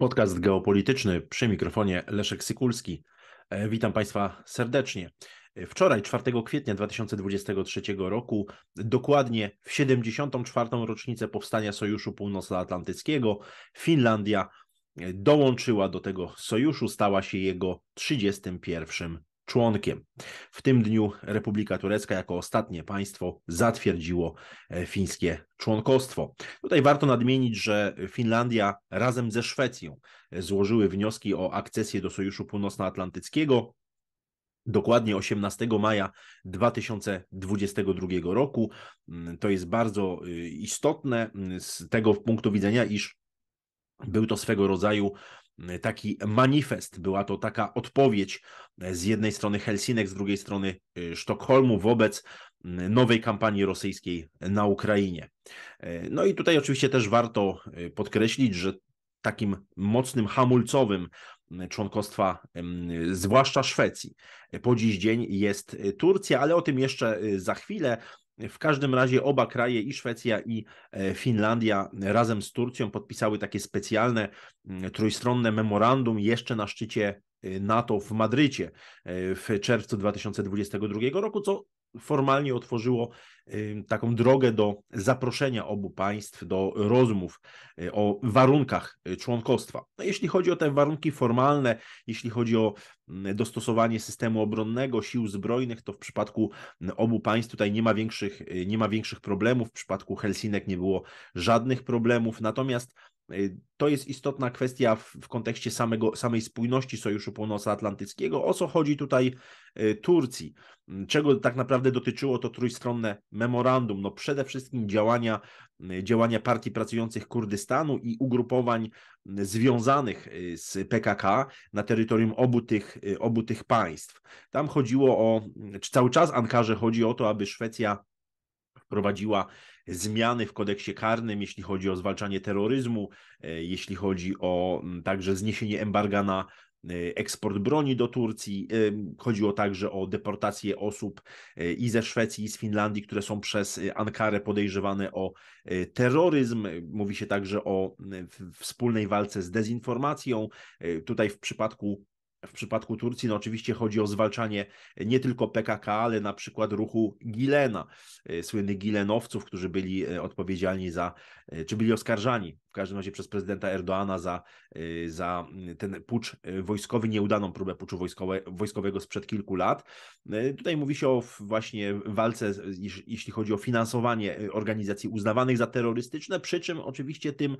Podcast geopolityczny przy mikrofonie Leszek Sykulski. E, witam Państwa serdecznie. E, wczoraj, 4 kwietnia 2023 roku, dokładnie w 74. rocznicę powstania Sojuszu Północnoatlantyckiego, Finlandia e, dołączyła do tego sojuszu, stała się jego 31 członkiem. W tym dniu Republika Turecka jako ostatnie państwo zatwierdziło e, fińskie członkostwo. Tutaj warto nadmienić, że Finlandia razem ze Szwecją e, złożyły wnioski o akcesję do Sojuszu Północnoatlantyckiego. Dokładnie 18 maja 2022 roku. Mm, to jest bardzo y, istotne mm, z tego punktu widzenia, iż był to swego rodzaju Y, taki manifest, była to taka odpowiedź y, z jednej strony Helsinek, z drugiej strony y, Sztokholmu wobec nowej kampanii rosyjskiej na Ukrainie. No i tutaj oczywiście też warto podkreślić, że takim mocnym hamulcowym członkostwa, zwłaszcza Szwecji. Po dziś dzień jest Turcja, ale o tym jeszcze za chwilę. W każdym razie oba kraje, i Szwecja, i e, Finlandia, razem z Turcją podpisały takie specjalne mm, trójstronne memorandum jeszcze na szczycie y, NATO w Madrycie e, w czerwcu 2022 roku, co formalnie otworzyło taką drogę do zaproszenia obu państw do rozmów y, o warunkach y, członkostwa. No, jeśli chodzi o te warunki formalne, jeśli chodzi o mm, dostosowanie systemu obronnego, sił zbrojnych, to w przypadku mm, obu państw tutaj nie ma większych, y, nie ma większych problemów. W przypadku Helsinek nie było żadnych problemów. Natomiast E, to jest istotna kwestia w, w kontekście samego, samej spójności Sojuszu Północnoatlantyckiego. O co chodzi tutaj e, Turcji? Mm, czego tak naprawdę dotyczyło to trójstronne memorandum? No przede wszystkim działania, działania partii pracujących Kurdystanu i ugrupowań związanych e, z PKK na terytorium obu tych, obu tych państw. Tam chodziło o, czy cały czas Ankarze chodzi o to, aby Szwecja wprowadziła zmiany w kodeksie karnym, jeśli chodzi o zwalczanie terroryzmu, e, jeśli chodzi o także zniesienie embarga na e, eksport broni do Turcji. E, Chodziło także o deportację osób i ze Szwecji, i z Finlandii, które są przez Ankarę podejrzewane o terroryzm. Mówi się także o wspólnej walce z dezinformacją. Tutaj w przypadku w przypadku Turcji, no oczywiście chodzi o zwalczanie e, nie tylko PKK, ale na przykład ruchu Gilena, e, słynnych Gilenowców, którzy byli e, odpowiedzialni za, czy byli oskarżani w każdym razie przez prezydenta Erdoana za, za mm, ten pucz wojskowy, nieudaną próbę puczu wojskowe, wojskowego sprzed kilku lat. Tutaj mówi się o właśnie walce, jeśli chodzi o finansowanie organizacji uznawanych za terrorystyczne, przy czym oczywiście tym,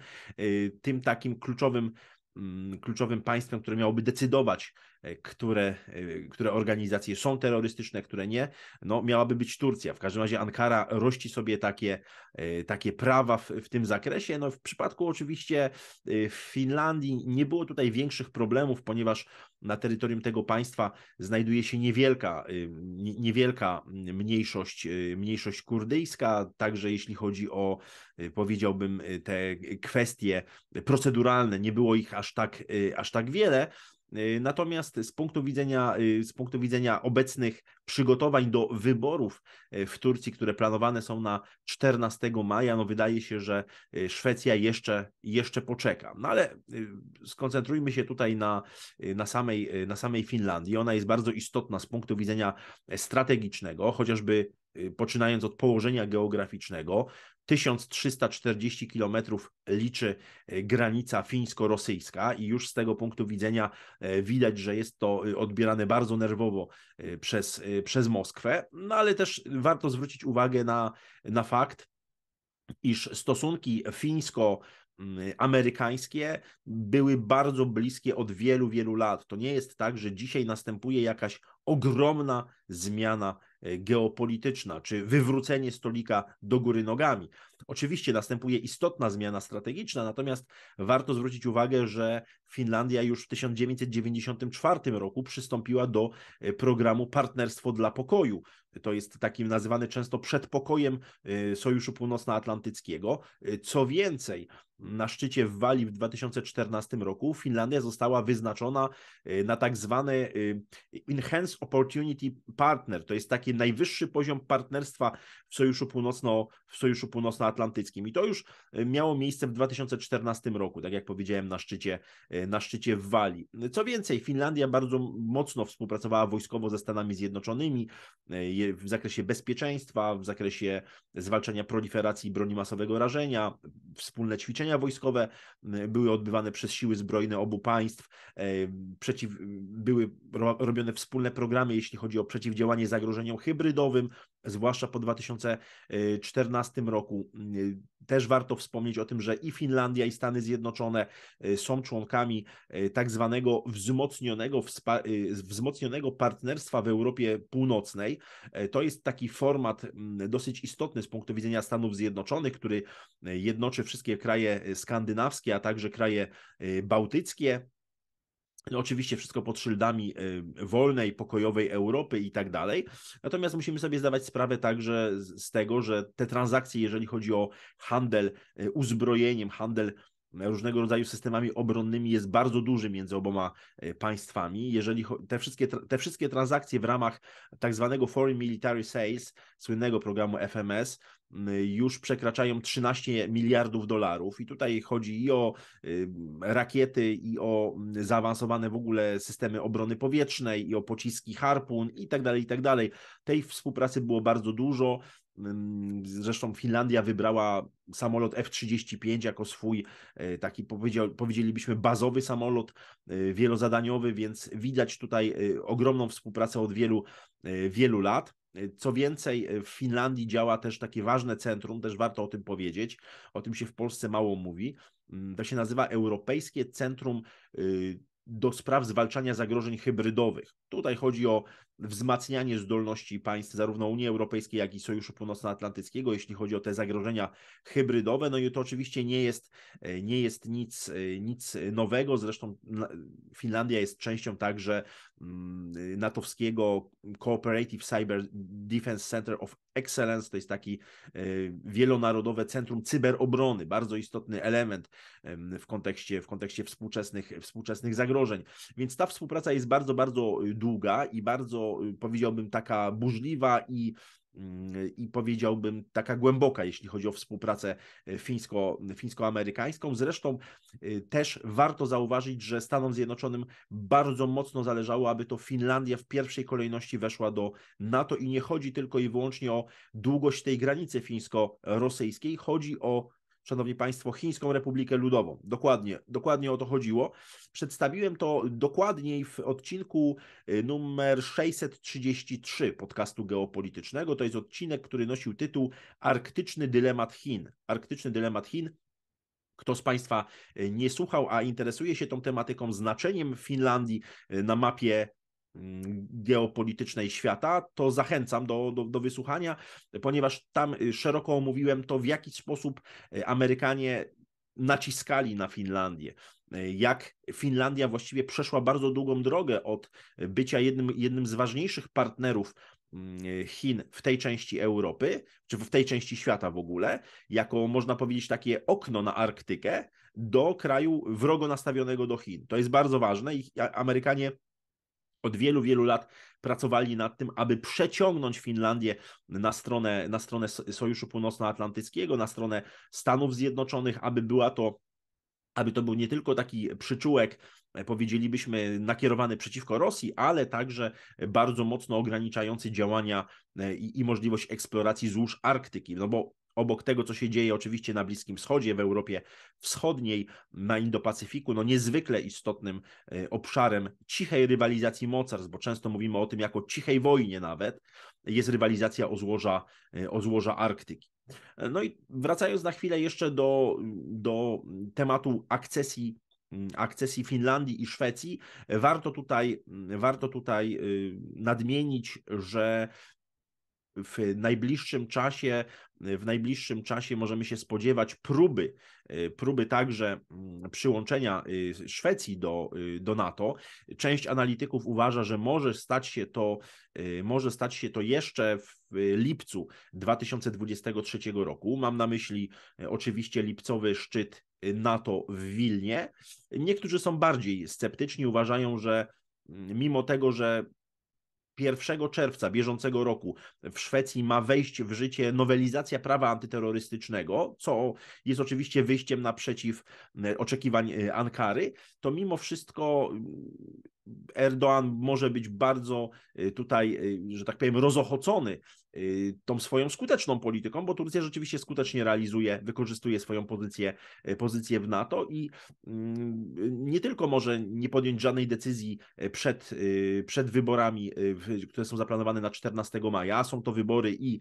tym takim kluczowym Mm, kluczowym państwem, które miałoby decydować E, które, e, które organizacje są terrorystyczne, które nie, no miałaby być Turcja. W każdym razie Ankara rości sobie takie, e, takie prawa w, w tym zakresie. No w przypadku oczywiście Finlandii nie było tutaj większych problemów, ponieważ na terytorium tego państwa znajduje się niewielka, niewielka mniejszość, mniejszość kurdyjska, także jeśli chodzi o, powiedziałbym, te kwestie proceduralne, nie było ich aż tak, aż tak wiele, E, natomiast z punktu widzenia, e, z punktu widzenia obecnych przygotowań do wyborów e, w Turcji, które planowane są na 14 maja, no wydaje się, że Szwecja jeszcze, jeszcze poczeka. No ale skoncentrujmy się tutaj na, na, samej, na samej Finlandii. Ona jest bardzo istotna z punktu widzenia strategicznego, chociażby poczynając od położenia geograficznego, 1340 km liczy e, granica fińsko-rosyjska i już z tego punktu widzenia e, widać, że jest to e, odbierane bardzo nerwowo przez, przez Moskwę, no ale też warto zwrócić uwagę na, na fakt, iż stosunki fińsko mm, amerykańskie były bardzo bliskie od wielu, wielu lat. To nie jest tak, że dzisiaj następuje jakaś ogromna zmiana E, geopolityczna, czy wywrócenie stolika do góry nogami. Oczywiście następuje istotna zmiana strategiczna, natomiast warto zwrócić uwagę, że Finlandia już w 1994 roku przystąpiła do e, programu Partnerstwo dla Pokoju. To jest takim nazywany często przedpokojem e, Sojuszu Północnoatlantyckiego. Co więcej, na szczycie w Walii w 2014 roku Finlandia została wyznaczona y, na tak zwany Enhanced Opportunity Partner. To jest taki najwyższy poziom partnerstwa w Sojuszu, Północno, w Sojuszu Północnoatlantyckim. I to już y, miało miejsce w 2014 roku, tak jak powiedziałem, na szczycie, y, na szczycie w Walii. Co więcej, Finlandia bardzo mocno współpracowała wojskowo ze Stanami Zjednoczonymi w zakresie bezpieczeństwa, w zakresie zwalczania proliferacji broni masowego rażenia, wspólne ćwiczenia ćwiczenia wojskowe były odbywane przez siły zbrojne obu państw, e, przeciw, były robione wspólne programy, jeśli chodzi o przeciwdziałanie zagrożeniom hybrydowym, zwłaszcza po 2014 roku. E, też warto wspomnieć o tym, że i Finlandia, i Stany Zjednoczone e, są członkami tak zwanego wzmocnionego, wzmocnionego partnerstwa w Europie Północnej. To jest taki format dosyć istotny z punktu widzenia Stanów Zjednoczonych, który jednoczy wszystkie kraje Y, skandynawskie, a także kraje y, bałtyckie. No oczywiście wszystko pod szyldami y, wolnej, pokojowej Europy i tak dalej. Natomiast musimy sobie zdawać sprawę także z tego, że te transakcje, jeżeli chodzi o handel uzbrojeniem, handel różnego rodzaju systemami obronnymi jest bardzo duży między oboma państwami. Jeżeli te wszystkie, te wszystkie transakcje w ramach tak zwanego Foreign Military Sales, słynnego programu FMS, Y, już przekraczają 13 miliardów dolarów. I tutaj chodzi i o y, rakiety, i o y, zaawansowane w ogóle systemy obrony powietrznej, i o pociski harpun, i tak dalej, i tak dalej. Tej współpracy było bardzo dużo. Zresztą Finlandia wybrała samolot F-35 jako swój taki, powiedzielibyśmy, bazowy samolot wielozadaniowy, więc widać tutaj ogromną współpracę od wielu, wielu lat. Y, co więcej, y, w Finlandii działa też takie ważne centrum, też warto o tym powiedzieć, o tym się w Polsce mało mówi. Mm, to się nazywa Europejskie Centrum y, do Spraw Zwalczania Zagrożeń Hybrydowych. Tutaj chodzi o wzmacnianie zdolności państw zarówno Unii Europejskiej, jak i Sojuszu Północnoatlantyckiego, jeśli chodzi o te zagrożenia hybrydowe. No i to oczywiście nie jest, e, nie jest nic, e, nic nowego. Zresztą Finlandia jest częścią także mm, natowskiego Cooperative Cyber Defense Center of Excellence. To jest taki e, wielonarodowe centrum cyberobrony, bardzo istotny element w kontekście, w kontekście współczesnych, współczesnych zagrożeń. Więc ta współpraca jest bardzo, bardzo długa i bardzo Y, powiedziałbym, taka burzliwa i mm, i powiedziałbym taka głęboka, jeśli chodzi o współpracę y, fińsko, fińsko-amerykańską. Zresztą y, też warto zauważyć, że Stanom Zjednoczonym bardzo mocno zależało, aby to Finlandia w pierwszej kolejności weszła do NATO i nie chodzi tylko i wyłącznie o długość tej granicy fińsko-rosyjskiej, chodzi o Szanowni Państwo, Chińską Republikę Ludową. Dokładnie, dokładnie o to chodziło. Przedstawiłem to dokładniej w odcinku y, numer 633 podcastu geopolitycznego. To jest odcinek, który nosił tytuł Arktyczny dylemat Chin. Arktyczny dylemat Chin kto z Państwa y, nie słuchał, a interesuje się tą tematyką, znaczeniem Finlandii y, na mapie Mm, geopolitycznej świata, to zachęcam do, do, do, wysłuchania, ponieważ tam y, szeroko omówiłem to, w jaki sposób y, Amerykanie naciskali na Finlandię. Y, jak Finlandia właściwie przeszła bardzo długą drogę od bycia jednym, jednym z ważniejszych partnerów mm, Chin w tej części Europy, czy w tej części świata w ogóle, jako można powiedzieć takie okno na Arktykę do kraju wrogo nastawionego do Chin. To jest bardzo ważne i Amerykanie od wielu, wielu lat pracowali nad tym, aby przeciągnąć Finlandię na stronę, na stronę Sojuszu Północnoatlantyckiego, na stronę Stanów Zjednoczonych, aby była to aby to był nie tylko taki przyczółek, e, powiedzielibyśmy, nakierowany przeciwko Rosji, ale także bardzo mocno ograniczający działania e, i, i możliwość eksploracji złóż Arktyki. No bo obok tego, co się dzieje oczywiście na Bliskim Wschodzie, w Europie Wschodniej, na Indo-Pacyfiku, no niezwykle istotnym e, obszarem cichej rywalizacji mocarstw, bo często mówimy o tym jako cichej wojnie nawet, jest rywalizacja o złoża, e, o złoża Arktyki. E, no i wracając na chwilę jeszcze do, do tematu akcesji akcesji Finlandii i Szwecji. Warto tutaj, warto tutaj y, nadmienić, że w najbliższym czasie, w najbliższym czasie możemy się spodziewać próby, e, próby także mm, przyłączenia e, Szwecji do, e, do NATO. Część analityków uważa, że może stać się to, może stać się to jeszcze w lipcu 2023 roku. Mam na myśli oczywiście lipcowy szczyt NATO w Wilnie. Niektórzy są bardziej sceptyczni, uważają, że mm, mimo tego, że 1 czerwca bieżącego roku w Szwecji ma wejść w życie nowelizacja prawa antyterrorystycznego, co jest oczywiście wyjściem naprzeciw e, oczekiwań e, Ankary, to mimo wszystko Erdoğan może być bardzo y, tutaj, y, że tak powiem, rozochocony y, tą swoją skuteczną polityką, bo Turcja rzeczywiście skutecznie realizuje, wykorzystuje swoją pozycję, pozycję w NATO i mm, nie tylko może nie podjąć żadnej decyzji przed, przed wyborami, które są zaplanowane na 14 maja, są to wybory i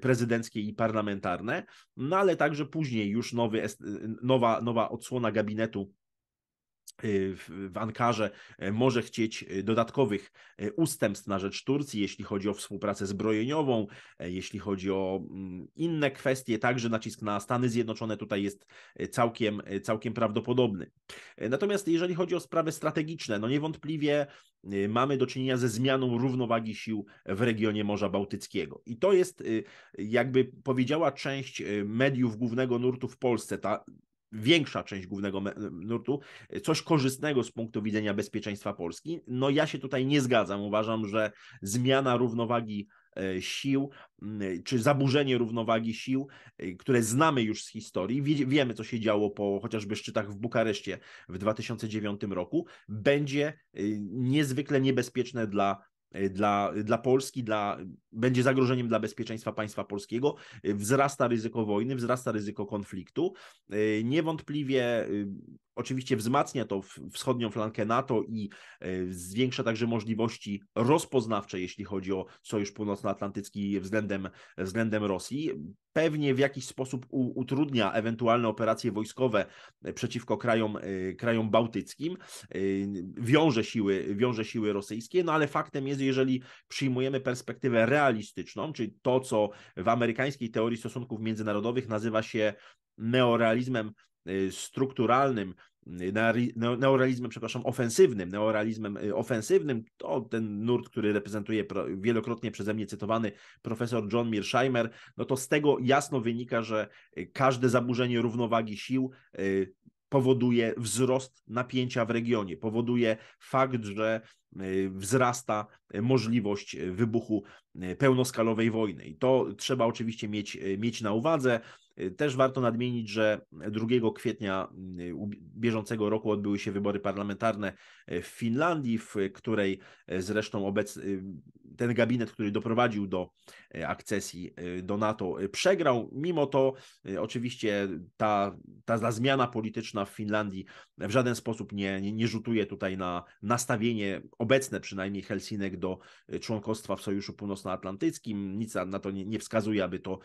prezydenckie i parlamentarne, no ale także później już nowy, nowa, nowa odsłona gabinetu Y, w Ankarze e, może chcieć e, dodatkowych e, ustępstw na rzecz Turcji, jeśli chodzi o współpracę zbrojeniową, jeśli chodzi o mm, inne kwestie, także nacisk na Stany Zjednoczone tutaj jest całkiem, całkiem prawdopodobny. Natomiast jeżeli chodzi o sprawy strategiczne, no niewątpliwie mamy do czynienia ze zmianą równowagi sił w regionie Morza Bałtyckiego. I to jest, jakby powiedziała część mediów głównego nurtu w Polsce, ta większa część głównego nurtu, e, coś korzystnego z punktu widzenia bezpieczeństwa Polski. No ja się tutaj nie zgadzam. Uważam, że zmiana równowagi e, sił, e, czy zaburzenie równowagi sił, które znamy już z historii, wiemy co się działo po chociażby szczytach w Bukareszcie w 2009 roku, będzie niezwykle niebezpieczne dla dla, dla Polski, dla, będzie zagrożeniem dla bezpieczeństwa państwa polskiego, wzrasta ryzyko wojny, wzrasta ryzyko konfliktu. Y, niewątpliwie y, oczywiście wzmacnia to wschodnią flankę NATO i e, zwiększa także możliwości rozpoznawcze, jeśli chodzi o Sojusz Północnoatlantycki względem, względem Rosji. Pewnie w jakiś sposób utrudnia ewentualne operacje wojskowe e, przeciwko krajom, e, krajom bałtyckim, wiąże siły, wiąże siły rosyjskie, no ale faktem jest, jeżeli przyjmujemy perspektywę realistyczną, czyli to, co w amerykańskiej teorii stosunków międzynarodowych nazywa się neorealizmem Y, strukturalnym, y, neorealizmem, przepraszam, ofensywnym, neorealizmem y, ofensywnym, to ten nurt, który reprezentuje wielokrotnie przeze mnie cytowany profesor John Mearsheimer, no to z tego jasno wynika, że każde zaburzenie równowagi sił powoduje wzrost napięcia w regionie, powoduje fakt, że wzrasta możliwość wybuchu pełnoskalowej wojny. I to trzeba oczywiście mieć, mieć na uwadze. Y, też warto nadmienić, że 2 kwietnia y, bieżącego roku odbyły się wybory parlamentarne y, w Finlandii, w której zresztą obecny ten gabinet, który doprowadził do e, akcesji e, do NATO, e, przegrał. Mimo to oczywiście ta, ta, ta zmiana polityczna w Finlandii w żaden sposób nie, nie, nie rzutuje tutaj na nastawienie obecne przynajmniej Helsinek do członkostwa w Sojuszu Północnoatlantyckim. Nic na to nie, nie wskazuje, aby to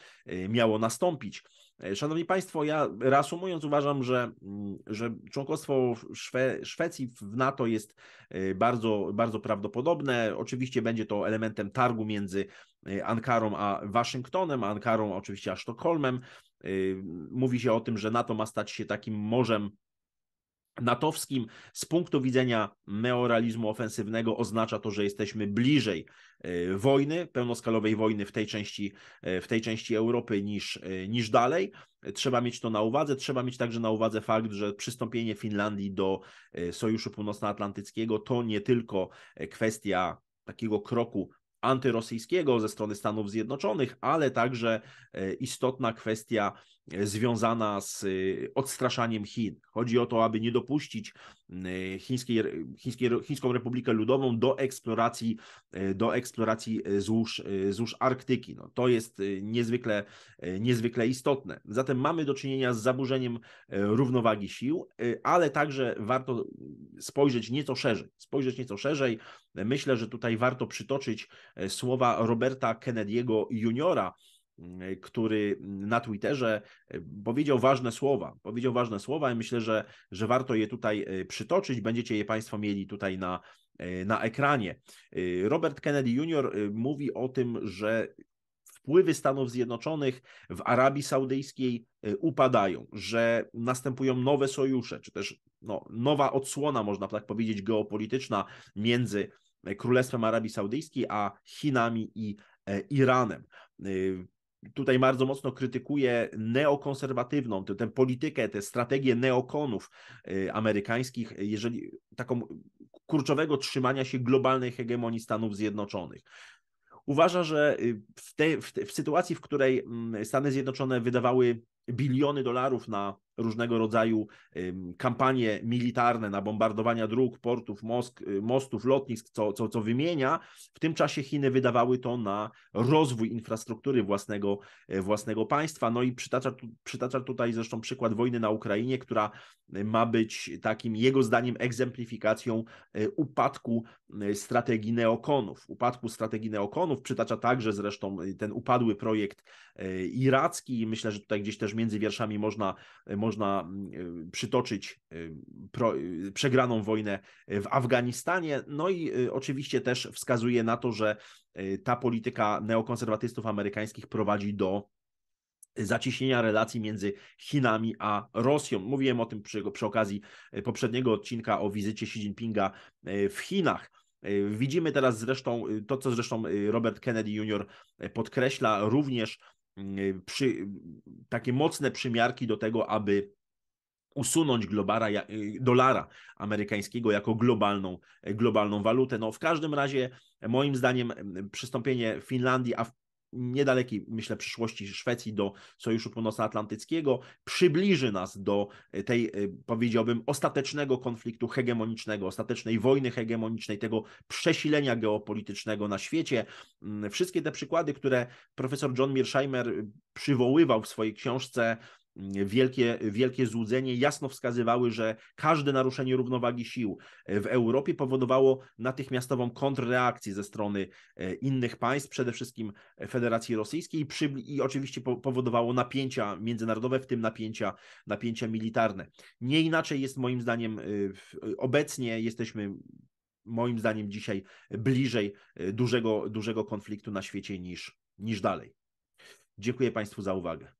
miało nastąpić. E, szanowni Państwo, ja reasumując uważam, że, mm, że członkostwo Szwe, Szwecji w NATO jest e, bardzo, bardzo prawdopodobne. Oczywiście będzie to elementem targu między e, Ankarą a Waszyngtonem, a Ankarą oczywiście a Sztokholmem. Mówi się o tym, że NATO ma stać się takim morzem natowskim z punktu widzenia neorealizmu ofensywnego oznacza to, że jesteśmy bliżej e, wojny, pełnoskalowej wojny w tej części, e, w tej części Europy niż, e, niż dalej. Trzeba mieć to na uwadze. Trzeba mieć także na uwadze fakt, że przystąpienie Finlandii do Sojuszu Północnoatlantyckiego to nie tylko kwestia takiego kroku antyrosyjskiego ze strony Stanów Zjednoczonych, ale także istotna kwestia związana z y, odstraszaniem Chin. Chodzi o to, aby nie dopuścić y, Chińskiej, Chińskiej, Chińską Republikę Ludową do eksploracji, y, do eksploracji złóż, złóż Arktyki. No, to jest niezwykle, niezwykle istotne. Zatem mamy do czynienia z zaburzeniem równowagi sił, ale także warto spojrzeć nieco szerzej. Spojrzeć nieco szerzej. Myślę, że tutaj warto przytoczyć słowa Roberta Kennedy'ego juniora, Mm, y, który na Twitterze y, powiedział ważne słowa. Powiedział ważne słowa i myślę, że, że warto je tutaj y, przytoczyć. Będziecie je Państwo mieli tutaj na, na ekranie. Robert Kennedy Jr. mówi o tym, że wpływy Stanów Zjednoczonych w Arabii Saudyjskiej upadają, że następują nowe sojusze, czy też no, nowa odsłona, można tak powiedzieć, geopolityczna między Królestwem Arabii Saudyjskiej a Chinami i e, Iranem tutaj bardzo mocno krytykuje neokonserwatywną, tę, tę politykę, tę strategię neokonów y, amerykańskich, jeżeli taką kurczowego trzymania się globalnej hegemonii Stanów Zjednoczonych. Uważa, że y, w, te, w, te, w sytuacji, w której mm, Stany Zjednoczone wydawały biliony dolarów na różnego rodzaju kampanie militarne na bombardowania dróg, portów, y, mostów, lotnisk, co, co, co wymienia, w tym czasie Chiny wydawały to na rozwój infrastruktury własnego, y, własnego państwa. No i przytacza, przytacza tutaj zresztą przykład wojny na Ukrainie, która y, ma być takim jego zdaniem egzemplifikacją upadku strategii neokonów. Upadku strategii neokonów przytacza także zresztą ten upadły projekt iracki. Myślę, że tutaj gdzieś też między wierszami można, można można mm, y, przytoczyć y, pro, y, przegraną wojnę w Afganistanie. No i oczywiście też wskazuje na to, że ta polityka neokonserwatystów amerykańskich prowadzi do zacieśnienia relacji między Chinami a Rosją. Mówiłem o tym przy, przy okazji poprzedniego odcinka o wizycie Xi Jinpinga w Chinach. Widzimy teraz zresztą to, co zresztą Robert Kennedy Jr. podkreśla również Y, przy, takie mocne przymiarki do tego, aby usunąć globara, y, dolara amerykańskiego jako globalną, y, globalną walutę. No, w każdym razie, moim zdaniem, przystąpienie Finlandii, a niedalekiej, myślę, przyszłości Szwecji do Sojuszu Północnoatlantyckiego, przybliży nas do e, tej, e, powiedziałbym, ostatecznego konfliktu hegemonicznego, ostatecznej wojny hegemonicznej, tego przesilenia geopolitycznego na świecie. Mm, wszystkie te przykłady, które profesor John Mearsheimer e, przywoływał w swojej książce wielkie, wielkie złudzenie jasno wskazywały, że każde naruszenie równowagi sił e, w Europie powodowało natychmiastową kontrreakcję ze strony e, innych państw, przede wszystkim e, Federacji Rosyjskiej i, przy, i oczywiście powodowało napięcia międzynarodowe, w tym napięcia, napięcia militarne. Nie inaczej jest moim zdaniem obecnie jesteśmy moim zdaniem dzisiaj bliżej dużego, dużego konfliktu na świecie niż, niż dalej. Dziękuję Państwu za uwagę.